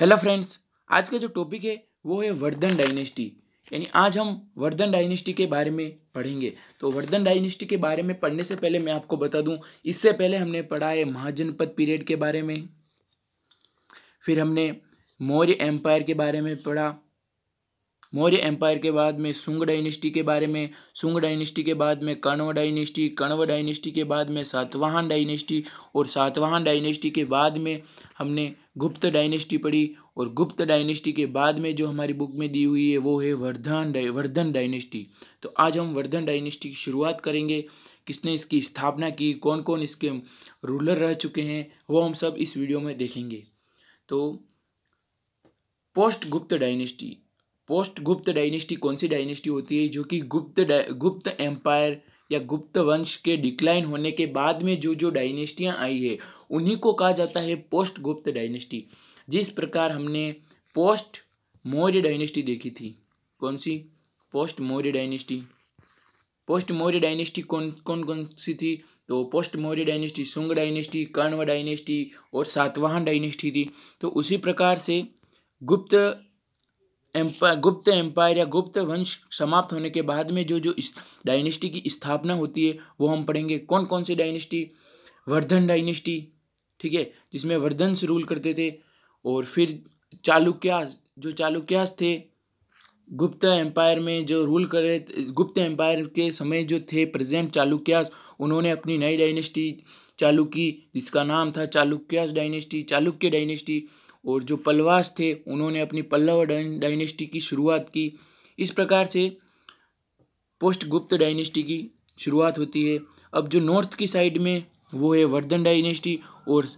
hello friends आज का जो टॉपिक है वो है वर्धन डायनेस्टी यानी आज हम वर्धन डायनेस्टी के बारे में पढ़ेंगे तो वर्धन डायनेस्टी के बारे में पढ़ने से पहले मैं आपको बता दूं इससे पहले हमने पढ़ा है महाजनपद पीरियड के बारे में फिर हमने मौर्य एम्पायर के बारे में पढ़ा मौर्य एम्पायर के बाद में सुंग डायनेस्टी के बारे में सुंग डायनेस्टी के बाद में कण्व डायनेस्टी कण्व डायनेस्टी के बाद में सातवाहन डायनेस्टी और सातवाहन डायनेस्टी के बाद में हमने गुप्त डायनेस्टी पढ़ी और गुप्त डायनेस्टी के बाद में जो हमारी बुक में दी हुई है वो है वर्धन वर्धन डायनेस्टी तो आज हम वर्धन डायनेस्टी की शुरुआत करेंगे किसने इसकी स्थापना की कौन कौन इसके रूलर रह चुके हैं वो हम सब इस वीडियो में देखेंगे तो पोस्ट गुप्त डायनेस्टी पोस्ट गुप्त डायनेस्टी कौन सी डायनेस्टी होती है जो कि गुप्त गुप्त एम्पायर या गुप्त वंश के डिक्लाइन होने के बाद में जो जो डायनेस्टियाँ आई है उन्हीं को कहा जाता है पोस्ट गुप्त डायनेस्टी जिस प्रकार हमने पोस्ट मौर्य डायनेस्टी देखी थी कौन सी post Maurya dynasty post Maurya dynasty कौन कौन कौन सी थी तो post Maurya dynasty Sunga dynasty Kanva dynasty और सातवाहन डायनेस्टी थी तो उसी प्रकार से गुप्त एम्पायर गुप्त एम्पायर या गुप्त वंश समाप्त होने के बाद में जो जो डायनेस्टी की स्थापना होती है वो हम पढ़ेंगे कौन कौन सी डायनेस्टी वर्धन डायनेस्टी ठीक है जिसमें वर्धन से रूल करते थे और फिर चालुक्यास जो चालुक्यास थे गुप्त एम्पायर में जो रूल कर रहे गुप्त एम्पायर के समय जो थे प्रेजेंट चालुक्यास उन्होंने अपनी नई डायनेस्टी चालू की जिसका नाम था चालुक्यास डायनेस्टी चालुक्य डायनेस्टी और जो पलवास थे उन्होंने अपनी पल्लव डायनेस्टी की शुरुआत की इस प्रकार से पोस्ट गुप्त डायनेस्टी की शुरुआत होती है अब जो नॉर्थ की साइड में वो है वर्धन डायनेस्टी और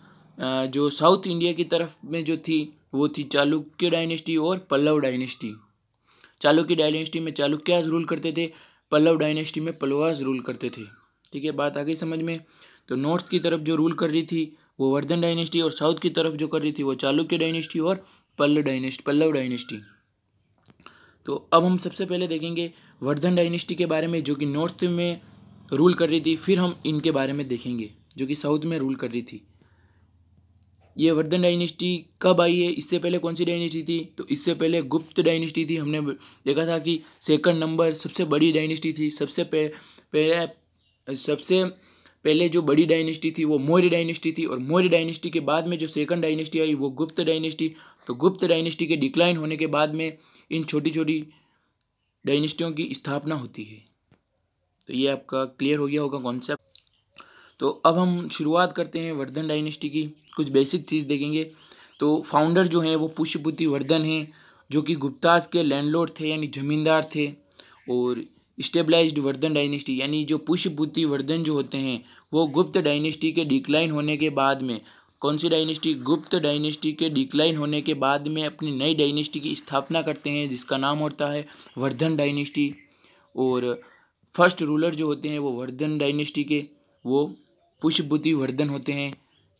जो साउथ इंडिया की तरफ में जो थी वो थी चालुक्य डायनेस्टी और पल्लव डायनेस्टी चालुक्य डायनेस्टी में चालुक्यास रूल करते थे पल्लव डायनेस्टी में पलवास रूल करते थे ठीक है बात आ गई समझ में तो नॉर्थ की तरफ जो रूल कर रही थी वो वर्धन डायनेस्टी और साउथ की तरफ जो कर रही थी वो चालुक्य डायनेस्टी और पल्लव डायनेस्टी पल्लव डायनेस्टी तो अब हम सबसे पहले देखेंगे वर्धन डायनेस्टी के बारे में जो कि नॉर्थ में रूल कर रही थी फिर हम इनके बारे में देखेंगे जो कि साउथ में रूल कर रही थी ये वर्धन डायनेस्टी कब आई है इससे पहले कौन सी डायनेस्टी थी तो इससे पहले गुप्त डायनेस्टी थी हमने देखा था कि सेकंड नंबर सबसे बड़ी डायनेस्टी थी सबसे पहले सबसे पहले जो बड़ी डायनेस्टी थी वो मौर्य डायनेस्टी थी और मौर्य डायनेस्टी के बाद में जो सेकंड डायनेस्टी आई वो गुप्त डायनेस्टी तो गुप्त डायनेस्टी के डिक्लाइन होने के बाद में इन छोटी छोटी डायनेस्टियों की स्थापना होती है तो ये आपका क्लियर हो गया होगा कॉन्सेप्ट तो अब हम शुरुआत करते हैं वर्धन डायनेस्टी की कुछ बेसिक चीज़ देखेंगे तो फाउंडर जो हैं वो पुष्यपुति वर्धन हैं जो कि गुप्ताज के लैंडलॉर्ड थे यानी जमींदार थे और स्टेबलाइज्ड वर्धन डायनेस्टी यानी जो पुष्यभूति वर्धन जो होते हैं वो गुप्त डायनेस्टी के डिक्लाइन होने के बाद में कौन सी डायनेस्टी गुप्त डायनेस्टी के डिक्लाइन होने के बाद में अपनी नई डायनेस्टी की स्थापना करते हैं जिसका नाम होता है वर्धन डायनेस्टी और फर्स्ट रूलर जो होते हैं वो वर्धन डायनेस्टी के वो पुष्यभूति वर्धन होते हैं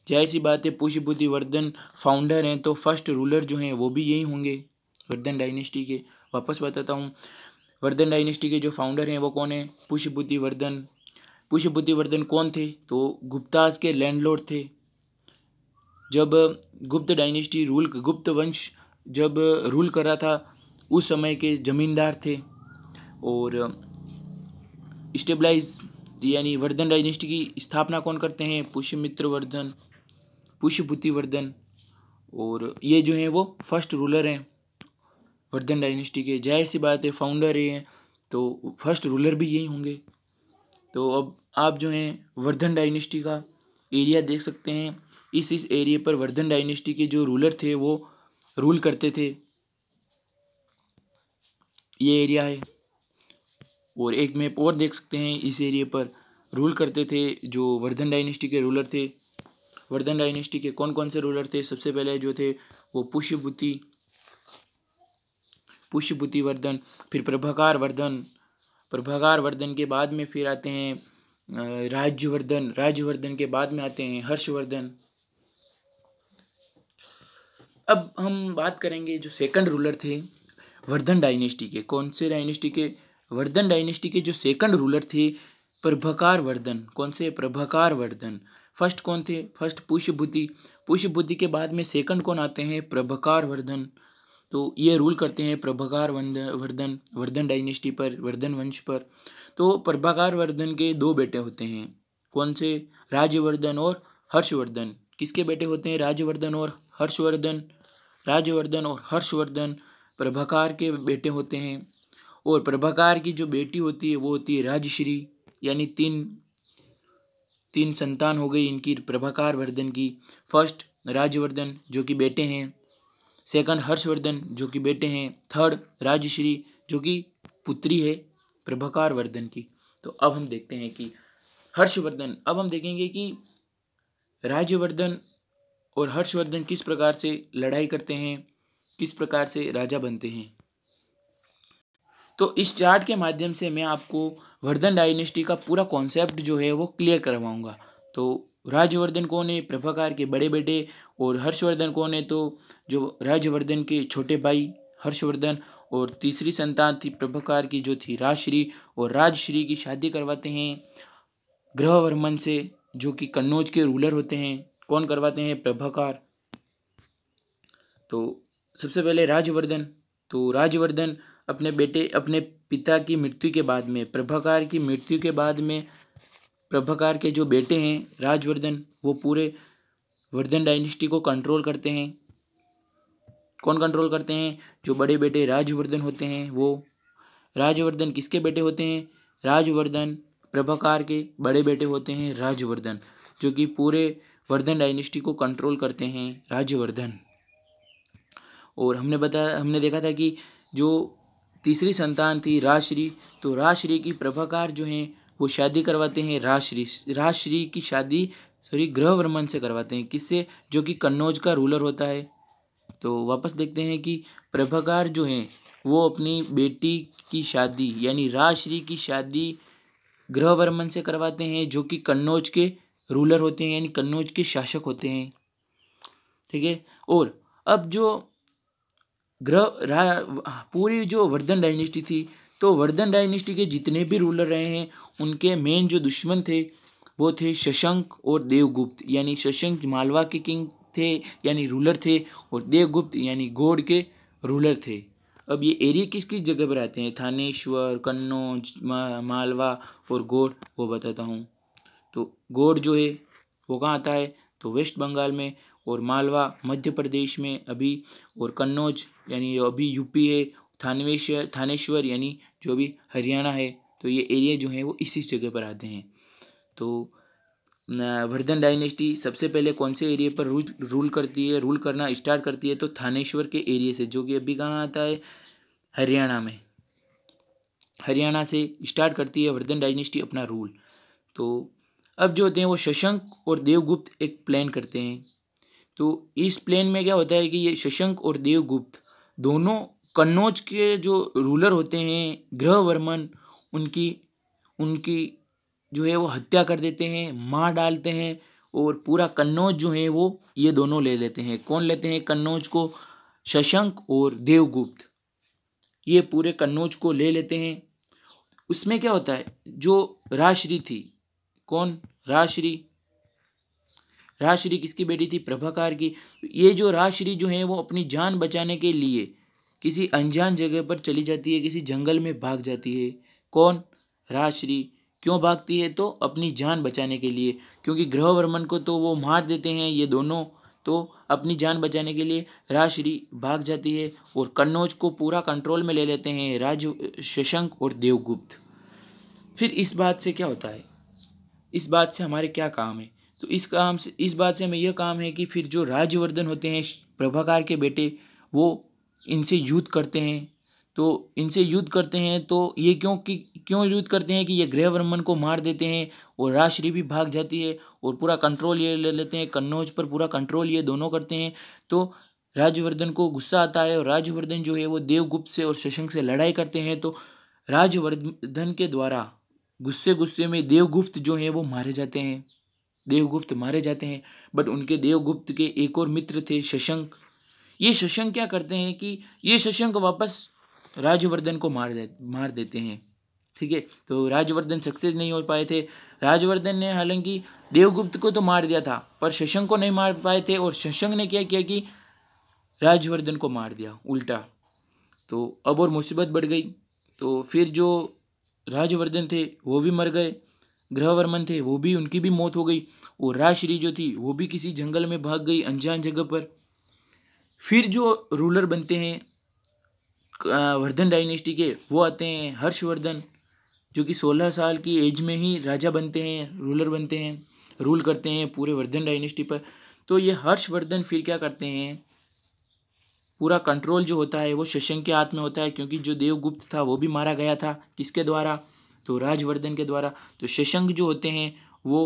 जाहिर सी बात है पुष्यभूति वर्धन फाउंडर हैं तो फर्स्ट रूलर जो हैं वो भी यही होंगे वर्धन डायनेस्टी के वापस बताता हूँ वर्धन डायनेस्टी के जो फाउंडर हैं वो कौन है पुष्यबुद्धि वर्धन पुष्यबुद्धि वर्धन कौन थे तो गुप्ताज के लैंडलॉर्ड थे जब गुप्त डायनेस्टी रूल गुप्त वंश जब रूल कर रहा था उस समय के जमींदार थे और स्टेबलाइज यानी वर्धन डायनेस्टी की स्थापना कौन करते हैं पुष्यमित्र वर्धन पुष्यभूति वर्धन और ये जो हैं वो फर्स्ट रूलर हैं वर्धन डायनेस्टी के जाहिर सी बात है फाउंडर ये हैं तो फर्स्ट रूलर भी यही होंगे तो अब आप जो हैं वर्धन डायनेस्टी का एरिया देख सकते हैं इस इस एरिए पर वर्धन डायनेस्टी के जो रूलर थे वो रूल करते थे ये एरिया है और एक मैप और देख सकते हैं इस एरिए पर रूल करते थे जो वर्धन डायनेस्टी के रूलर थे वर्धन डायनेस्टी के कौन कौन से रूलर थे सबसे पहले जो थे वो पुष्यभूति पुष्यभूति वर्धन फिर प्रभाकार वर्धन प्रभाकार वर्धन के बाद में फिर आते हैं राज्यवर्धन राज्यवर्धन के बाद में आते हैं हर्षवर्धन अब हम बात करेंगे जो सेकंड रूलर थे वर्धन डायनेस्टी के कौन से डायनेस्टी के वर्धन डायनेस्टी के जो सेकंड रूलर थे प्रभाकार वर्धन कौन से प्रभाकार वर्धन फर्स्ट कौन थे फर्स्ट पुष्यभूति पुष्यभूति के बाद में सेकंड कौन आते हैं प्रभाकार वर्धन तो ये रूल करते हैं प्रभाकार वर्धन वर्धन डायनेस्टी पर वर्धन वंश पर तो प्रभाकार वर्धन के दो बेटे होते हैं कौन से राज्यवर्धन और हर्षवर्धन किसके बेटे होते हैं राज्यवर्धन और हर्षवर्धन राज्यवर्धन और हर्षवर्धन प्रभाकार के बेटे होते हैं और प्रभाकार की जो बेटी होती है वो होती है राजश्री यानी तीन तीन संतान हो गई इनकी प्रभाकार वर्धन की फर्स्ट राज्यवर्धन जो कि बेटे हैं सेकंड हर्षवर्धन जो कि बेटे हैं थर्ड राजश्री जो कि पुत्री है प्रभाकर वर्धन की तो अब हम देखते हैं कि हर्षवर्धन अब हम देखेंगे कि राज्यवर्धन और हर्षवर्धन किस प्रकार से लड़ाई करते हैं किस प्रकार से राजा बनते हैं तो इस चार्ट के माध्यम से मैं आपको वर्धन डायनेस्टी का पूरा कॉन्सेप्ट जो है वो क्लियर करवाऊंगा तो राज्यवर्धन कौन है प्रभाकर के बड़े बेटे और हर्षवर्धन कौन है तो जो राज्यवर्धन के छोटे भाई हर्षवर्धन और तीसरी संतान थी प्रभाकर की जो थी राजश्री और राजश्री की शादी करवाते हैं ग्रहवर्मन से जो कि कन्नौज के रूलर होते हैं कौन करवाते हैं प्रभाकार तो सबसे पहले राजवर्धन तो राजवर्धन अपने बेटे अपने पिता की मृत्यु के बाद में प्रभाकार की मृत्यु के बाद में प्रभाकर के जो बेटे हैं राजवर्धन वो पूरे वर्धन डायनेस्टी को कंट्रोल करते हैं कौन कंट्रोल करते हैं जो बड़े बेटे राजवर्धन होते हैं वो राजवर्धन किसके बेटे होते हैं राजवर्धन प्रभाकार के बड़े बेटे होते हैं राजवर्धन जो कि पूरे वर्धन डायनेस्टी को कंट्रोल करते हैं राजवर्धन और हमने बताया हमने देखा था कि जो तीसरी संतान थी राजश्री तो राजश्री की प्रभाकार जो हैं वो शादी करवाते हैं राजश्री राजश्री की शादी सॉरी ग्रहवर्मन से करवाते हैं किससे जो कि कन्नौज का रूलर होता है तो वापस देखते हैं कि प्रभाकार जो हैं वो अपनी बेटी की शादी यानी राजश्री की शादी ग्रहवर्मन से करवाते हैं जो कि कन्नौज के रूलर होते हैं यानी कन्नौज के शासक होते हैं ठीक है और अब जो ग्रह पूरी जो वर्धन डायनेस्टी थी तो वर्धन डायनेस्टी के जितने भी रूलर रहे हैं उनके मेन जो दुश्मन थे वो थे शशंक और देवगुप्त यानी शशंक मालवा के किंग थे यानी रूलर थे और देवगुप्त यानी गोड के रूलर थे अब ये एरिया किस किस जगह पर आते हैं थानेश्वर कन्नौज मालवा और गोड वो बताता हूँ तो गोड जो है वो कहाँ आता है तो वेस्ट बंगाल में और मालवा मध्य प्रदेश में अभी और कन्नौज यानी अभी यूपी है थानेश्वर थानेश्वर यानी जो भी हरियाणा है तो ये एरिया जो है वो इसी जगह पर आते हैं तो वर्धन डायनेस्टी सबसे पहले कौन से एरिया पर रूल रूल करती है रूल करना स्टार्ट करती है तो थानेश्वर के एरिया से जो कि अभी कहाँ आता है हरियाणा में हरियाणा से स्टार्ट करती है वर्धन डायनेस्टी अपना रूल तो अब जो होते हैं वो शशंक और देवगुप्त एक प्लान करते हैं तो इस प्लान में क्या होता है कि ये शशंक और देवगुप्त दोनों कन्नौज के जो रूलर होते हैं गृहवर्मन उनकी उनकी जो है वो हत्या कर देते हैं मार डालते हैं और पूरा कन्नौज जो है वो ये दोनों ले लेते हैं कौन लेते हैं कन्नौज को शशंक और देवगुप्त ये पूरे कन्नौज को ले लेते हैं उसमें क्या होता है जो राश्री थी कौन राश्री राश्री किसकी बेटी थी प्रभाकार की ये जो राश्री जो है वो अपनी जान बचाने के लिए किसी अनजान जगह पर चली जाती है किसी जंगल में भाग जाती है कौन राजश्री क्यों भागती है तो अपनी जान बचाने के लिए क्योंकि ग्रहवर्मन को तो वो मार देते हैं ये दोनों तो अपनी जान बचाने के लिए राजश्री भाग जाती है और कन्नौज को पूरा कंट्रोल में ले लेते हैं राज शशंक और देवगुप्त फिर इस बात से क्या होता है इस बात से हमारे क्या काम है तो इस काम से इस बात से हमें यह काम है कि फिर जो राज्यवर्धन होते हैं प्रभाकार के बेटे वो इनसे युद्ध करते हैं तो इनसे युद्ध करते हैं तो ये क्यों कि क्यों युद्ध करते हैं कि ये गृहवर्मन को मार देते हैं और राजश्री भी भाग जाती है और पूरा कंट्रोल ये ले लेते हैं कन्नौज पर पूरा कंट्रोल ये दोनों करते हैं तो राजवर्धन को गुस्सा आता है और राजवर्धन जो है वो देवगुप्त से और शशंक से लड़ाई करते हैं तो राजवर्धन के द्वारा गुस्से गुस्से में देवगुप्त जो हैं वो मारे जाते हैं देवगुप्त मारे जाते हैं बट उनके देवगुप्त के एक और मित्र थे शशंक ये शशंक क्या करते हैं कि ये शशंक वापस राजवर्धन को मार दे मार देते हैं ठीक है तो राजवर्धन सक्सेस नहीं हो पाए थे राजवर्धन ने हालांकि देवगुप्त को तो मार दिया था पर शशंक को नहीं मार पाए थे और शशंक ने क्या किया कि राजवर्धन को मार दिया उल्टा तो अब और मुसीबत बढ़ गई तो फिर जो राजवर्धन थे वो भी मर गए ग्रहवर्मन थे वो भी उनकी भी मौत हो गई और राजश्री जो थी वो भी किसी जंगल में भाग गई अनजान जगह पर फिर जो रूलर बनते हैं वर्धन डायनेस्टी के वो आते हैं हर्षवर्धन जो कि सोलह साल की एज में ही राजा बनते हैं रूलर बनते हैं रूल करते हैं पूरे वर्धन डायनेस्टी पर तो ये हर्षवर्धन फिर क्या करते हैं पूरा कंट्रोल जो होता है वो शशंक के हाथ में होता है क्योंकि जो देवगुप्त था वो भी मारा गया था किसके द्वारा तो राजवर्धन के द्वारा तो शशंक जो होते हैं वो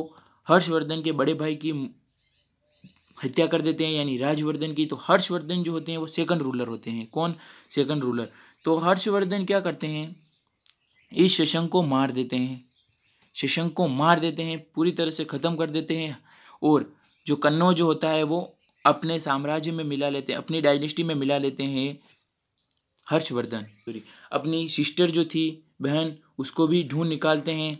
हर्षवर्धन के बड़े भाई की हत्या कर देते हैं यानी राजवर्धन की तो हर्षवर्धन जो होते हैं वो सेकंड रूलर होते हैं कौन सेकंड रूलर तो हर्षवर्धन क्या करते हैं इस शशंक को मार देते हैं शशंक को मार देते हैं पूरी तरह से ख़त्म कर देते हैं और जो कन्नौज होता है वो अपने साम्राज्य में मिला लेते हैं अपनी डायनेस्टी में मिला लेते हैं हर्षवर्धन सॉरी अपनी सिस्टर जो थी बहन उसको भी ढूंढ निकालते हैं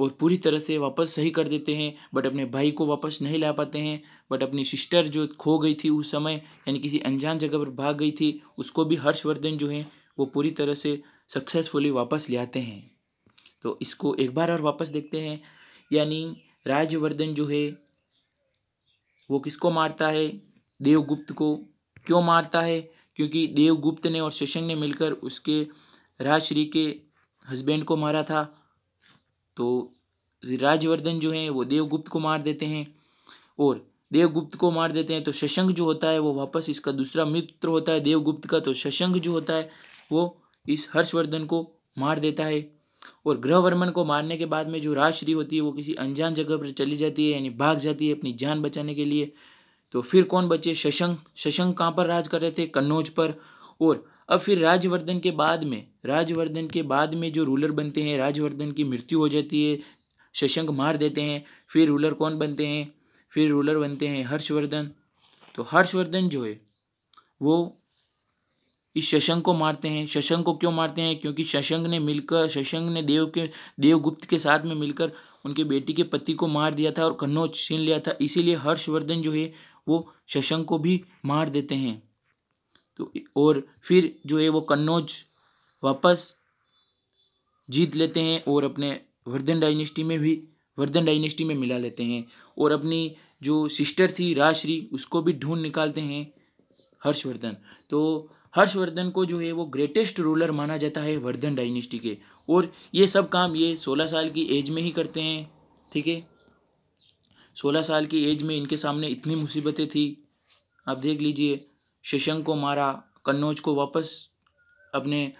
और पूरी तरह से वापस सही कर देते हैं बट अपने भाई को वापस नहीं ला पाते हैं बट अपनी सिस्टर जो खो गई थी उस समय यानी किसी अनजान जगह पर भाग गई थी उसको भी हर्षवर्धन जो है वो पूरी तरह से सक्सेसफुली वापस ले आते हैं तो इसको एक बार और वापस देखते हैं यानी राजवर्धन जो है वो किसको मारता है देवगुप्त को क्यों मारता है क्योंकि देवगुप्त ने और शशंक ने मिलकर उसके राजश्री के हस्बैंड को मारा था तो राजवर्धन जो है वो देवगुप्त को मार देते हैं और देवगुप्त को मार देते हैं तो शशंक जो होता है वो वापस इसका दूसरा मित्र होता है देवगुप्त का तो शशंक जो होता है वो इस हर्षवर्धन को मार देता है और ग्रहवर्मन को मारने के बाद में जो राजश्री होती है वो किसी अनजान जगह पर चली जाती है यानी भाग जाती है अपनी जान बचाने के लिए तो फिर कौन बचे शशंक शशंक कहाँ पर राज कर रहे थे कन्नौज पर और अब फिर राजवर्धन के बाद में राजवर्धन के बाद में जो रूलर बनते हैं राजवर्धन की मृत्यु हो जाती है शशंक मार देते हैं फिर रूलर कौन बनते हैं फिर रूलर बनते हैं हर्षवर्धन तो हर्षवर्धन जो है वो इस शशंक को मारते हैं शशंक को क्यों मारते हैं क्योंकि शशंक ने मिलकर शशंक ने देव के देवगुप्त के साथ में मिलकर उनके बेटी के पति को मार दिया था और कन्नौज छीन लिया था इसीलिए हर्षवर्धन जो है वो शशंक को भी मार देते हैं तो और फिर जो है वो कन्नौज वापस जीत लेते हैं और अपने वर्धन डायनेस्टी में भी वर्धन डायनेस्टी में मिला लेते हैं और अपनी जो सिस्टर थी राजश्री उसको भी ढूंढ निकालते हैं हर्षवर्धन तो हर्षवर्धन को जो है वो ग्रेटेस्ट रूलर माना जाता है वर्धन डायनेस्टी के और ये सब काम ये सोलह साल की एज में ही करते हैं ठीक है सोलह साल की एज में इनके सामने इतनी मुसीबतें थी आप देख लीजिए शशंक को मारा कन्नौज को वापस अपने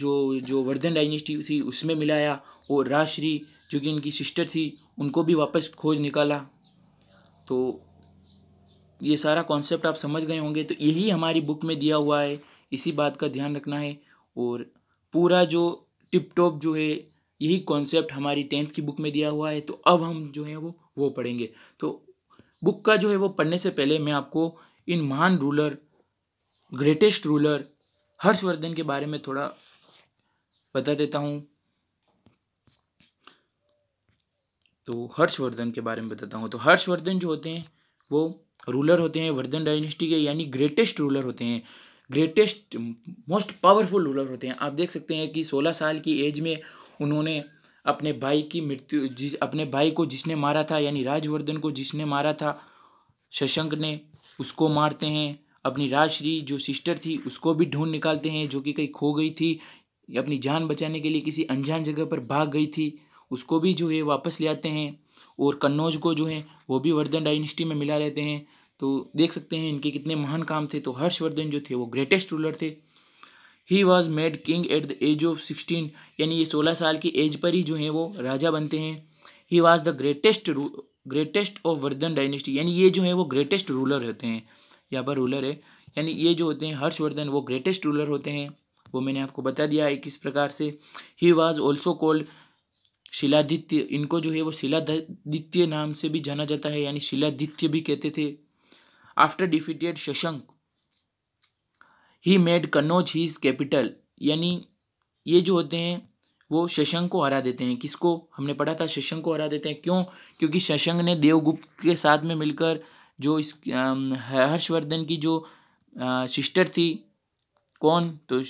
जो जो वर्धन डायनेस्टी थी उसमें मिलाया और राजश्री जो कि इनकी सिस्टर थी उनको भी वापस खोज निकाला तो ये सारा कॉन्सेप्ट आप समझ गए होंगे तो यही हमारी बुक में दिया हुआ है इसी बात का ध्यान रखना है और पूरा जो टिप टॉप जो है यही कॉन्सेप्ट हमारी टेंथ की बुक में दिया हुआ है तो अब हम जो है वो वो पढ़ेंगे तो बुक का जो है वो पढ़ने से पहले मैं आपको इन महान रूलर ग्रेटेस्ट रूलर हर्षवर्धन के बारे में थोड़ा बता देता हूँ तो हर्षवर्धन के बारे में बताता हूँ तो हर्षवर्धन जो होते हैं वो रूलर होते हैं वर्धन डायनेस्टी के यानी ग्रेटेस्ट रूलर होते हैं ग्रेटेस्ट मोस्ट पावरफुल रूलर होते हैं आप देख सकते हैं कि सोलह साल की एज में उन्होंने अपने भाई की मृत्यु जिस अपने भाई को जिसने मारा था यानी राजवर्धन को जिसने मारा था शशंक ने उसको मारते हैं अपनी राजश्री जो सिस्टर थी उसको भी ढूंढ निकालते हैं जो कि कहीं खो गई थी अपनी जान बचाने के लिए किसी अनजान जगह पर भाग गई थी उसको भी जो है वापस ले आते हैं और कन्नौज को जो है वो भी वर्धन डायनेस्टी में मिला लेते हैं तो देख सकते हैं इनके कितने महान काम थे तो हर्षवर्धन जो थे वो ग्रेटेस्ट रूलर थे he was made king at the age of sixteen यानी ये सोलह साल की एज पर ही जो है वो राजा बनते हैं he was the greatest greatest of Vardhan dynasty यानी ये जो है वो ग्रेटेस्ट रूलर होते हैं यहाँ पर रूलर है यानी ये जो होते हैं हर्षवर्धन वो ग्रेटेस्ट रूलर होते हैं वो मैंने आपको बता दिया है किस प्रकार से he was also called Shiladitya इनको जो है वो शिलादित्य नाम से भी जाना जाता है यानी शिलादित्य भी कहते थे after defeated Shashank he made Kannauj his capital यानी ये जो होते हैं वो शशंक को हरा देते हैं किसको हमने पढ़ा था शशंक को हरा देते हैं क्यों क्योंकि शशंक ने देवगुप्त के साथ में मिलकर जो इस हर्षवर्धन की जो सिस्टर थी कौन तो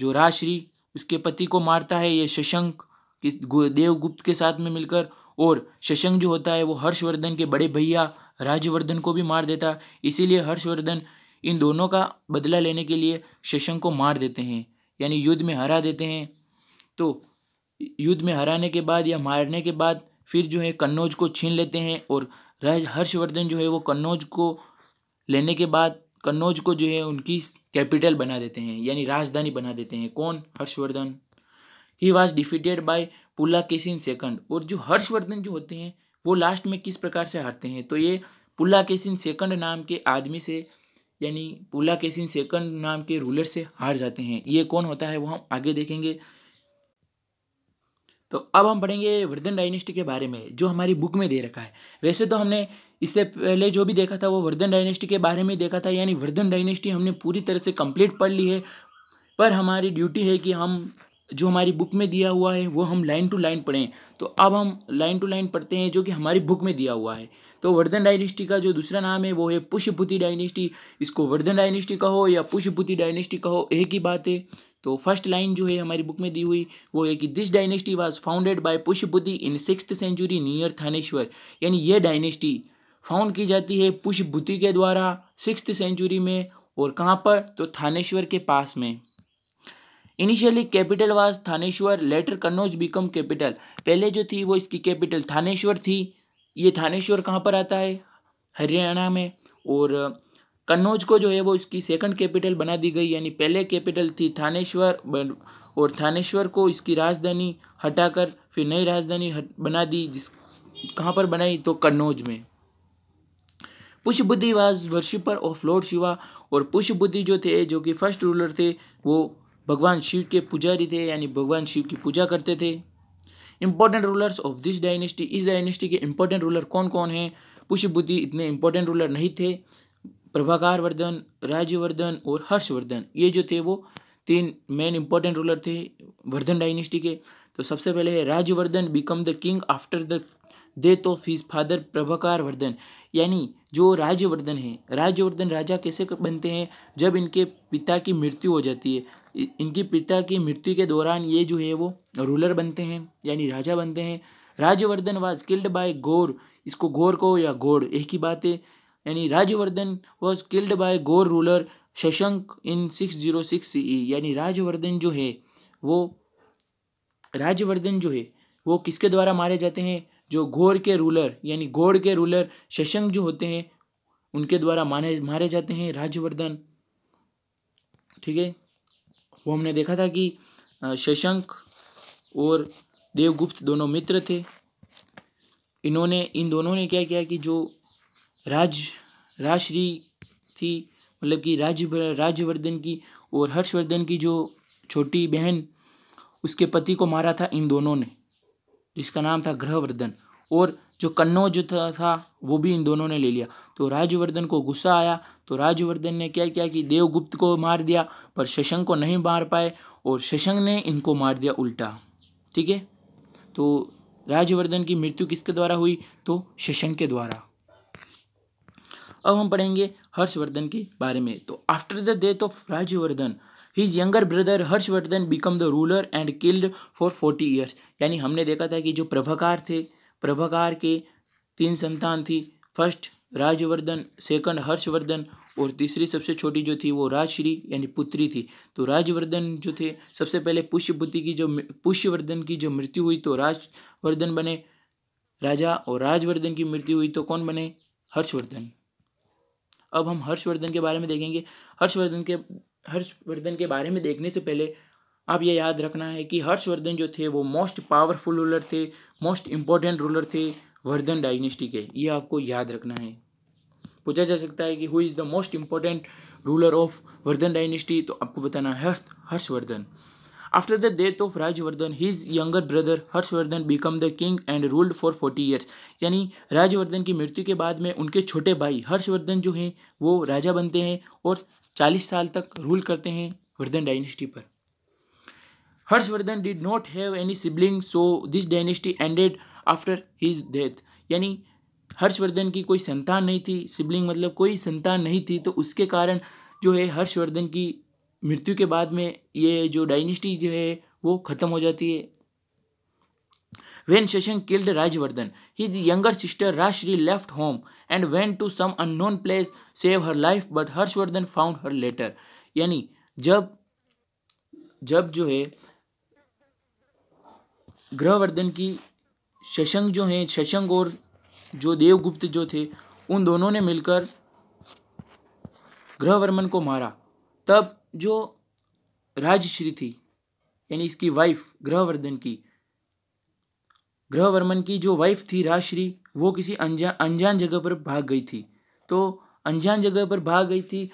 जो राश्री उसके पति को मारता है ये शशंक किस देवगुप्त के साथ में मिलकर और शशंक जो होता है वो हर्षवर्धन के बड़े भैया राजवर्धन को भी मार देता इसीलिए हर्षवर्धन इन दोनों का बदला लेने के लिए शशंक को मार देते हैं यानी युद्ध में हरा देते हैं तो युद्ध में हराने के बाद या मारने के बाद फिर जो है कन्नौज को छीन लेते हैं और राज हर्षवर्धन जो है वो कन्नौज को लेने के बाद कन्नौज को जो है उनकी कैपिटल बना देते हैं यानी राजधानी बना देते हैं कौन Harshavardhan he was defeated by Pulakeshi in second और जो हर्षवर्धन जो होते हैं वो लास्ट में किस प्रकार से हारते हैं तो ये पुल्लाकेशी सेकंड नाम के आदमी से यानी पुला केसिन सेकंड नाम के रूलर से हार जाते हैं ये कौन होता है वो हम आगे देखेंगे तो अब हम पढ़ेंगे वर्धन डायनेस्टी के बारे में जो हमारी बुक में दे रखा है वैसे तो हमने इससे पहले जो भी देखा था वो वर्धन डायनेस्टी के बारे में देखा था यानी वर्धन डायनेस्टी हमने पूरी तरह से कंप्लीट पढ़ ली है पर हमारी ड्यूटी है कि हम जो हमारी बुक में दिया हुआ है वो हम लाइन टू लाइन पढ़ें तो अब हम लाइन टू लाइन पढ़ते हैं जो कि हमारी बुक में दिया हुआ है तो वर्धन डायनेस्टी का जो दूसरा नाम है वो है पुष्यभूति डायनेस्टी इसको वर्धन डायनेस्टी कहो या पुष्यभूति डायनेस्टी कहो एक ही बात है तो फर्स्ट लाइन जो है हमारी बुक में दी हुई वो है कि this dynasty was founded by Pushyabhuti in six century near Thaneshwar यानी ये डायनेस्टी फाउंड की जाती है पुष्यभूति के द्वारा सिक्स सेंचुरी में और कहाँ पर तो थानेश्वर के पास में initially capital was Thaneshwar later Kannauj become capital पहले जो थी वो इसकी कैपिटल थानेश्वर थी ये थानेश्वर कहाँ पर आता है हरियाणा में और कन्नौज को जो है वो इसकी सेकंड कैपिटल बना दी गई यानी पहले कैपिटल थी थानेश्वर और थानेश्वर को इसकी राजधानी हटाकर फिर नई राजधानी बना दी जिस कहाँ पर बनाई तो कन्नौज में Pushyabhuti was worshipper of lord Shiva और बुद्धि जो थे जो कि फर्स्ट रूलर थे वो भगवान शिव के पुजारी थे यानी भगवान शिव की पूजा करते थे important rulers of this dynasty इस डायनेस्टी के इंपॉर्टेंट रूलर कौन कौन हैं पुष्यबुद्धि इतने इंपॉर्टेंट रूलर नहीं थे प्रभाकार वर्धन राज्यवर्धन और हर्षवर्धन ये जो थे वो तीन मेन इंपॉर्टेंट रूलर थे वर्धन डायनेस्टी के तो सबसे पहले है Rajyavardhan become the king after the death of his father Prabhakar Vardhan यानी जो राज्यवर्धन है राज्यवर्धन राजा कैसे बनते हैं जब इनके पिता की मृत्यु हो जाती है इनके पिता की मृत्यु के दौरान ये जो है वो रूलर बनते हैं यानी राजा बनते हैं राज्यवर्धन वॉज किल्ड बाय गोर इसको गोर को या गोड एक ही बात है यानी Rajyavardhan was killed by Gaur ruler Shashank in six zero six C यानी राज्यवर्धन जो है वो राज्यवर्धन जो है वो किसके द्वारा मारे जाते हैं जो घोर के रूलर यानी गोर के रूलर शशंक जो होते हैं उनके द्वारा माने मारे जाते हैं राज्यवर्धन ठीक है वो हमने देखा था कि शशंक और देवगुप्त दोनों मित्र थे इन्होंने इन दोनों ने क्या किया कि जो राज राजश्री थी मतलब कि राज राज्यवर्धन की और हर्षवर्धन की जो छोटी बहन उसके पति को मारा था इन दोनों ने जिसका नाम था ग्रहवर्धन और जो कन्नौज था, था वो भी इन दोनों ने ले लिया तो राज्यवर्धन को गुस्सा आया तो राजवर्धन ने क्या किया कि देवगुप्त को मार दिया पर शशंक को नहीं मार पाए और शशंक ने इनको मार दिया उल्टा ठीक है तो राजवर्धन की मृत्यु किसके द्वारा हुई तो शशंक के द्वारा अब हम पढ़ेंगे हर्षवर्धन के बारे में तो after the death of Rajyavardhan his younger brother Harshavardhan become the ruler and killed for forty years यानी हमने देखा था कि जो प्रभाकार थे प्रभाकार के तीन संतान थी फर्स्ट राजवर्धन सेकंड हर्षवर्धन और तीसरी सबसे छोटी जो थी वो राजश्री यानी पुत्री थी तो राजवर्धन जो थे सबसे पहले पुष्यपुति की जो पुष्यवर्धन की जो मृत्यु हुई तो राजवर्धन बने राजा और राजवर्धन की मृत्यु हुई तो कौन बने हर्षवर्धन अब हम हर्षवर्धन के बारे में देखेंगे हर्षवर्धन के हर्षवर्धन के बारे में देखने से पहले आप ये याद रखना है कि हर्षवर्धन जो थे वो मोस्ट पावरफुल रूलर थे मोस्ट इम्पॉर्टेंट रूलर थे वर्धन डायनेस्टी के ये आपको याद रखना है पूछा जा सकता है कि who is the most important ruler of Vardhan dynasty तो आपको बताना है Harshavardhan after the death of Rajvardhan his younger brother Harshavardhan become the king and ruled for forty years यानी राजवर्धन की मृत्यु के बाद में उनके छोटे भाई हर्षवर्धन जो हैं वो राजा बनते हैं और चालीस साल तक रूल करते हैं वर्धन डायनेस्टी पर Harshavardhan did not have any sibling so this dynasty ended after his death यानी हर्षवर्धन की कोई संतान नहीं थी सिबलिंग मतलब कोई संतान नहीं थी तो उसके कारण जो है हर्षवर्धन की मृत्यु के बाद में ये जो डायनेस्टी जो है वो खत्म हो जाती है when Shashank killed Rajvardhan his younger sister Rajyashri left home and went to some unknown place save her life but Harshavardhan found her later यानी जब जब जो है ग्रहवर्धन की शशंक जो हैं शशंक और जो देवगुप्त जो थे उन दोनों ने मिलकर ग्रहवर्मन को मारा तब जो राजश्री थी यानी इसकी वाइफ ग्रहवर्धन की ग्रहवर्मन की जो वाइफ थी राजश्री वो किसी अनजान अनजान जगह पर भाग गई थी तो अनजान जगह पर भाग गई थी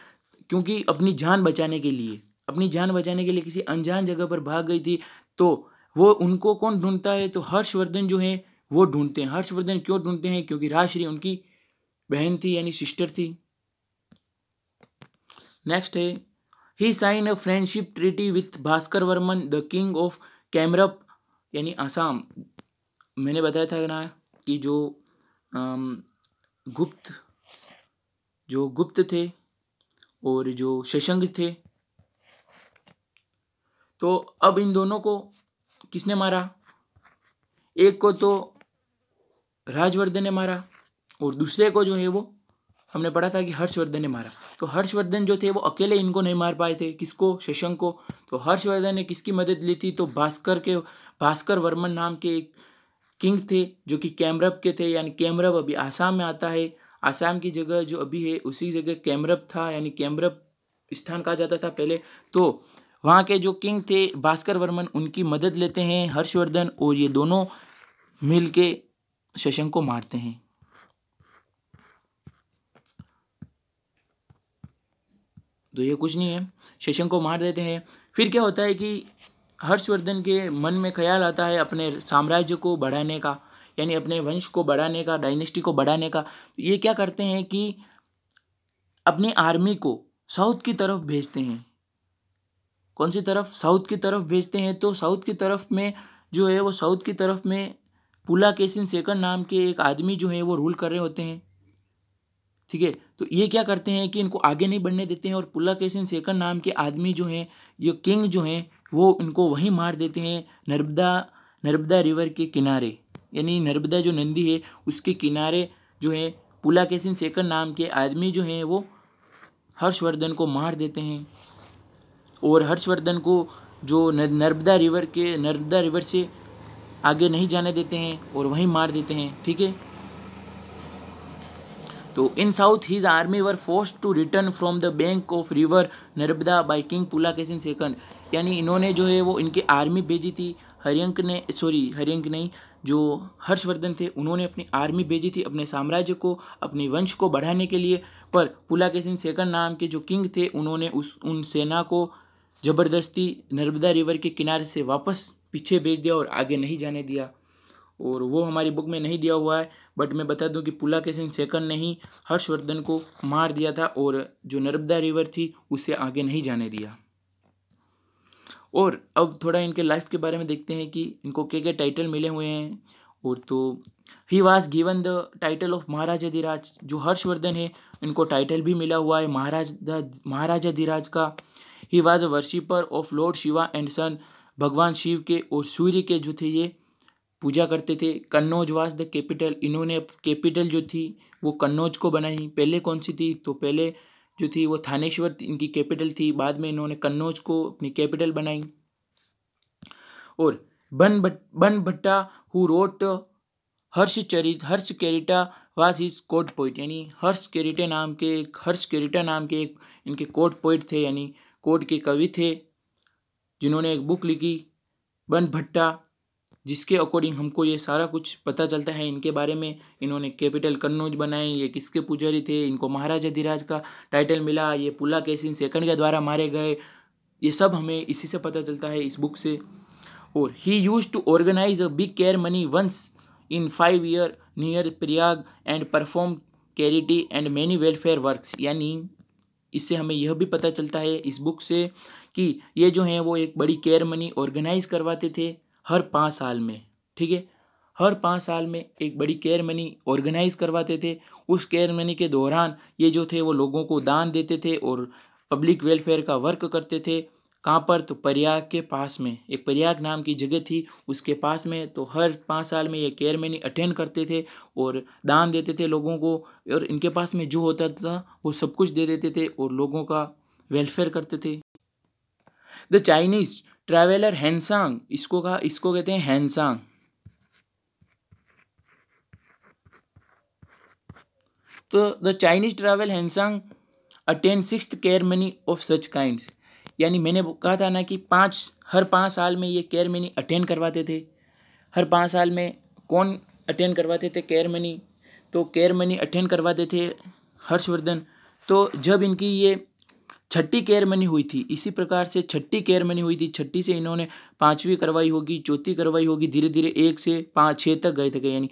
क्योंकि अपनी जान बचाने के लिए अपनी जान बचाने के लिए किसी अनजान जगह पर भाग गई थी तो वो उनको कौन ढूंढता है तो हर्षवर्धन जो है वो ढूंढते हैं हर्षवर्धन क्यों ढूंढते हैं क्योंकि राजश्री उनकी बहन थी यानी सिस्टर थी नेक्स्ट है he sign a friendship treaty with Bhaskar Varman the king of Kamarupa यानी आसाम मैंने बताया था ना कि जो गुप्त जो गुप्त थे और जो शशंग थे तो अब इन दोनों को किसने मारा एक को तो राजवर्धन ने मारा और दूसरे को जो है वो हमने पढ़ा था कि हर्षवर्धन ने मारा तो हर्षवर्धन जो थे वो अकेले इनको नहीं मार पाए थे किसको शशंक को तो हर्षवर्धन ने किसकी मदद ली थी तो भास्कर के भास्कर वर्मन नाम के एक किंग थे जो कि कैमरब के थे यानी कैमरब अभी आसाम में आता है आसाम की जगह जो अभी है उसी जगह कैमरब था यानी कैमरब स्थान कहा जाता था पहले तो वहाँ के जो किंग थे भास्कर वर्मन उनकी मदद लेते हैं हर्षवर्धन और ये दोनों मिल के शशंक को मारते हैं तो ये कुछ नहीं है शशंक को मार देते हैं फिर क्या होता है कि हर्षवर्धन के मन में ख्याल आता है अपने साम्राज्य को बढ़ाने का यानी अपने वंश को बढ़ाने का डायनेस्टी को बढ़ाने का ये क्या करते हैं कि अपनी आर्मी को साउथ की तरफ भेजते हैं कौन सी तरफ साउथ की तरफ भेजते हैं तो साउथ की तरफ में जो है वो साउथ की तरफ में पुला केसिन सेकंड नाम के एक आदमी जो है वो रूल कर रहे होते हैं ठीक है तो ये क्या करते हैं कि इनको आगे नहीं बढ़ने देते हैं और पुला केसिन सेकंड नाम के आदमी जो हैं ये किंग जो हैं वो इनको वहीं मार देते हैं नर्मदा नर्मदा रिवर के किनारे यानी नर्मदा जो नंदी है उसके किनारे जो है पुला केसिन सेकंड नाम के आदमी जो हैं वो हर्षवर्धन को मार देते हैं और हर्षवर्धन को जो नर्मदा रिवर के नर्मदा रिवर से आगे नहीं जाने देते हैं और वहीं मार देते हैं ठीक है तो in south his army were force to return from the bank of river Narmada by king Singh second यानी इन्होंने जो है वो इनकी आर्मी भेजी थी हरियंक ने सॉरी हरियंक नहीं जो हर्षवर्धन थे उन्होंने अपनी आर्मी भेजी थी अपने साम्राज्य को अपने वंश को बढ़ाने के लिए पर पुलाकेशन सेकंड नाम के जो किंग थे उन्होंने उस उन सेना को ज़बरदस्ती नर्मदा रिवर के किनारे से वापस पीछे भेज दिया और आगे नहीं जाने दिया और वो हमारी बुक में नहीं दिया हुआ है बट मैं बता दूं कि पुला के सिंह सेकंड ने ही हर्षवर्धन को मार दिया था और जो नर्मदा रिवर थी उसे आगे नहीं जाने दिया और अब थोड़ा इनके लाइफ के बारे में देखते हैं कि इनको क्या क्या टाइटल मिले हुए हैं और तो he was given the title of Maharajadhiraj जो हर्षवर्धन है इनको टाइटल भी मिला हुआ है महाराज महाराजा धीराज का he was a worshipper of lord Shiva and sun भगवान शिव के और सूर्य के जो थे ये पूजा करते थे कन्नौज वाज द कैपिटल इन्होंने कैपिटल जो थी वो कन्नौज को बनाई पहले कौन सी थी तो पहले जो थी वो थानेश्वर इनकी कैपिटल थी बाद में इन्होंने कन्नौज को अपनी कैपिटल बनाई और बन Banabhatta Banabhatta who wrote Harshacharita Harshacharita was his court poet यानी हर्ष कैरिटे नाम के हर्ष कैरिटा नाम के एक इनके कोट पोइट थे यानी कोट के कवि थे जिन्होंने एक बुक लिखी बन भट्टा जिसके अकॉर्डिंग हमको ये सारा कुछ पता चलता है इनके बारे में इन्होंने कैपिटल कन्नौज बनाए ये किसके पुजारी थे इनको महाराजा धीराज का टाइटल मिला ये पुला कैसिन सेकंड के द्वारा मारे गए ये सब हमें इसी से पता चलता है इस बुक से और he used to organise a big ceremony once in five year near Prayag and perform charity and many welfare work यानी इससे हमें यह भी पता चलता है इस बुक से कि ये जो हैं वो एक बड़ी केयर मनी ऑर्गेनाइज करवाते थे हर पाँच साल में ठीक है हर पाँच साल में एक बड़ी केयर मनी ऑर्गेनाइज करवाते थे उस केयर मनी के दौरान ये जो थे वो लोगों को दान देते थे और पब्लिक वेलफेयर का वर्क करते थे कहाँ पर तो प्रयाग के पास में एक प्रयाग नाम की जगह थी उसके पास में तो हर पाँच साल में ये केयरमैनी अटेंड करते थे और दान देते थे लोगों को और इनके पास में जो होता था वो सब कुछ दे देते थे और लोगों का वेलफेयर करते थे द चाइनीज ट्रैवलर हैंसांग इसको कहा इसको कहते हैं हैंसांग तो the Chinese travel Hiuen Tsang attend six ceremony of such kinds यानी मैंने कहा था ना कि पाँच हर पाँच साल में ये केयर मनी अटेंड करवाते थे हर पाँच साल में कौन अटेंड करवाते थे केयर मनी तो केयर मनी अटेंड करवाते थे हर्षवर्धन तो जब इनकी ये छठी केयर मनी हुई थी इसी प्रकार से छठी केयर मनी हुई थी छठी से इन्होंने पाँचवीं करवाई होगी चौथी करवाई होगी धीरे धीरे एक से पाँच छः तक गए थे यानी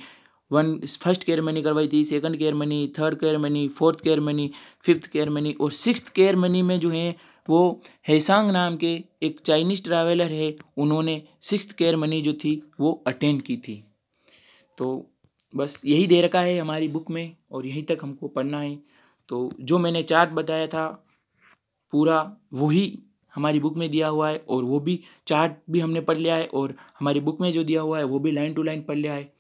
वन फर्स्ट केयर मनी करवाई थी second ceremony third ceremony fourth ceremony fifth ceremony और सिक्स्थ केयर मनी में जो है वो हैसांग नाम के एक चाइनीज़ ट्रैवलर है उन्होंने सिक्स केयर मनी जो थी वो अटेंड की थी तो बस यही दे रखा है हमारी बुक में और यहीं तक हमको पढ़ना है तो जो मैंने चार्ट बताया था पूरा वही हमारी बुक में दिया हुआ है और वो भी चार्ट भी हमने पढ़ लिया है और हमारी बुक में जो दिया हुआ है वो भी लाइन टू लाइन पढ़ लिया है